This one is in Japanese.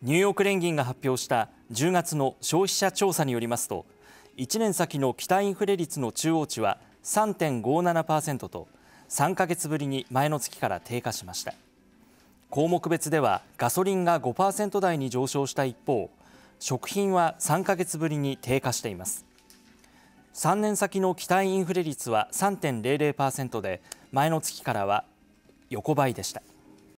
ニューヨーク連銀が発表した10月の消費者調査によりますと1年先の期待インフレ率の中央値は3.57%と3か月ぶりに前の月から低下しました項目別ではガソリンが5%台に上昇した一方食品は3か月ぶりに低下しています3年先の期待インフレ率は3.00%で前の月からは横ばいでした。